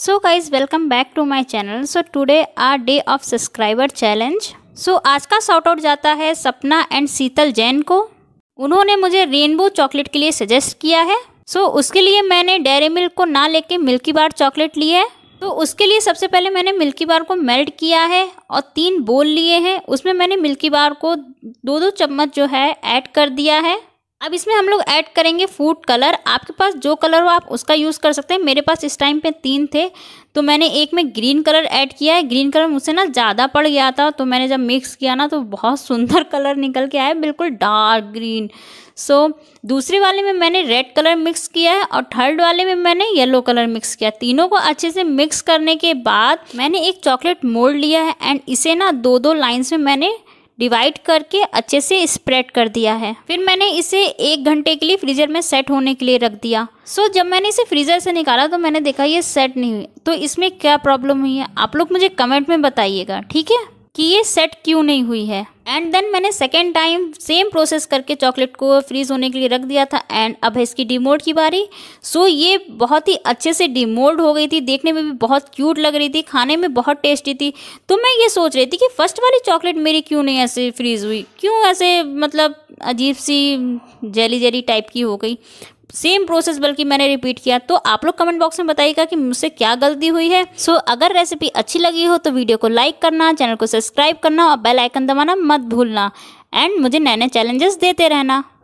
so guys welcome back to my channel so today our day of subscriber challenge so आज का short out जाता है सपना and शीतल जैन को उन्होंने मुझे रेनबो चॉकलेट के लिए सजेस्ट किया है सो so, उसके लिए मैंने डेरी मिल्क को ना लेके मिल्की बार चॉकलेट ली है तो उसके लिए सबसे पहले मैंने मिल्की बार को मेल्ट किया है और तीन बोल लिए हैं उसमें मैंने मिल्की बार को दो दो चम्मच जो है ऐड कर दिया है अब इसमें हम लोग ऐड करेंगे फूड कलर आपके पास जो कलर हो आप उसका यूज़ कर सकते हैं मेरे पास इस टाइम पे तीन थे तो मैंने एक में ग्रीन कलर ऐड किया है ग्रीन कलर मुझसे ना ज़्यादा पड़ गया था तो मैंने जब मिक्स किया ना तो बहुत सुंदर कलर निकल के आया बिल्कुल डार्क ग्रीन सो so, दूसरे वाले में मैंने रेड कलर मिक्स किया है और थर्ड वाले में मैंने येलो कलर मिक्स किया तीनों को अच्छे से मिक्स करने के बाद मैंने एक चॉकलेट मोल्ड लिया है एंड इसे ना दो दो लाइन्स में मैंने डिवाइड करके अच्छे से स्प्रेड कर दिया है फिर मैंने इसे एक घंटे के लिए फ्रीजर में सेट होने के लिए रख दिया सो so, जब मैंने इसे फ्रीजर से निकाला तो मैंने देखा ये सेट नहीं हुई तो इसमें क्या प्रॉब्लम हुई है आप लोग मुझे कमेंट में बताइएगा ठीक है कि ये सेट क्यों नहीं हुई है एंड देन मैंने सेकेंड टाइम सेम प्रोसेस करके चॉकलेट को फ्रीज होने के लिए रख दिया था एंड अब है इसकी डिमोल्ड की बारी सो so, ये बहुत ही अच्छे से डिमोल्ड हो गई थी देखने में भी बहुत क्यूट लग रही थी खाने में बहुत टेस्टी थी तो मैं ये सोच रही थी कि फर्स्ट वाली चॉकलेट मेरी क्यों नहीं ऐसे फ्रीज हुई क्यों ऐसे मतलब अजीब सी जेली जेली टाइप की हो गई सेम प्रोसेस बल्कि मैंने रिपीट किया तो आप लोग कमेंट बॉक्स में बताइएगा कि मुझसे क्या गलती हुई है सो so, अगर रेसिपी अच्छी लगी हो तो वीडियो को लाइक करना चैनल को सब्सक्राइब करना और बेल आइकन दबाना मत भूलना एंड मुझे नए नए चैलेंजेस देते रहना